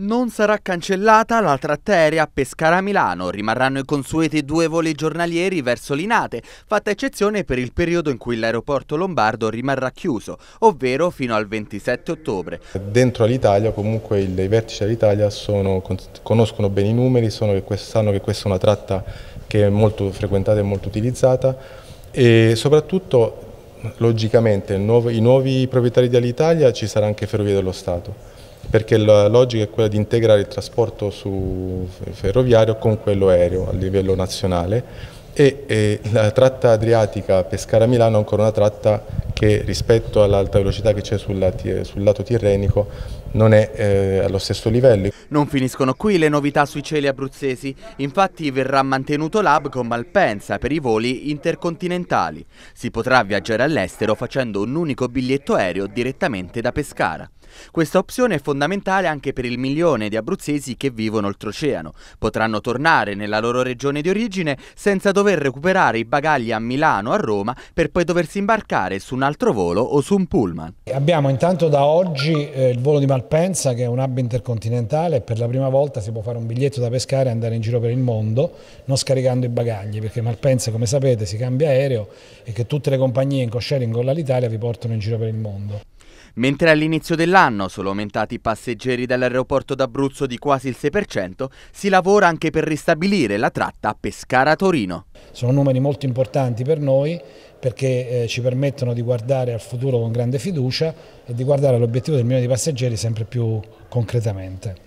Non sarà cancellata la tratta aerea Pescara-Milano, rimarranno i consueti due voli giornalieri verso Linate, fatta eccezione per il periodo in cui l'aeroporto lombardo rimarrà chiuso, ovvero fino al 27 ottobre. Dentro all'Italia comunque i vertici dell'Italia conoscono bene i numeri, che, sanno che questa è una tratta che è molto frequentata e molto utilizzata e soprattutto logicamente nuovi, i nuovi proprietari dell'Italia ci sarà anche Ferrovie dello Stato perché la logica è quella di integrare il trasporto su ferroviario con quello aereo a livello nazionale e, e la tratta adriatica Pescara-Milano è ancora una tratta che rispetto all'alta velocità che c'è sul, sul, lato tirrenico non è eh, allo stesso livello. Non finiscono qui le novità sui cieli abruzzesi, infatti verrà mantenuto l'hub con Malpensa per i voli intercontinentali. Si potrà viaggiare all'estero facendo un unico biglietto aereo direttamente da Pescara. Questa opzione è fondamentale anche per il milione di abruzzesi che vivono oltreoceano. Potranno tornare nella loro regione di origine senza dover recuperare i bagagli a Milano o a Roma per poi doversi imbarcare su un altro volo o su un pullman. Abbiamo intanto da oggi eh, il volo di Malpensa che è un hub intercontinentale e per la prima volta si può fare un biglietto da pescare e andare in giro per il mondo non scaricando i bagagli perché Malpensa come sapete si cambia aereo e che tutte le compagnie in co-sharing con l'Italia vi portano in giro per il mondo. Mentre all'inizio dell'anno sono aumentati i passeggeri dall'aeroporto d'Abruzzo di quasi il 6%, si lavora anche per ristabilire la tratta Pescara-Torino. Sono numeri molto importanti per noi perché eh, ci permettono di guardare al futuro con grande fiducia e di guardare all'obiettivo del milione di passeggeri sempre più concretamente.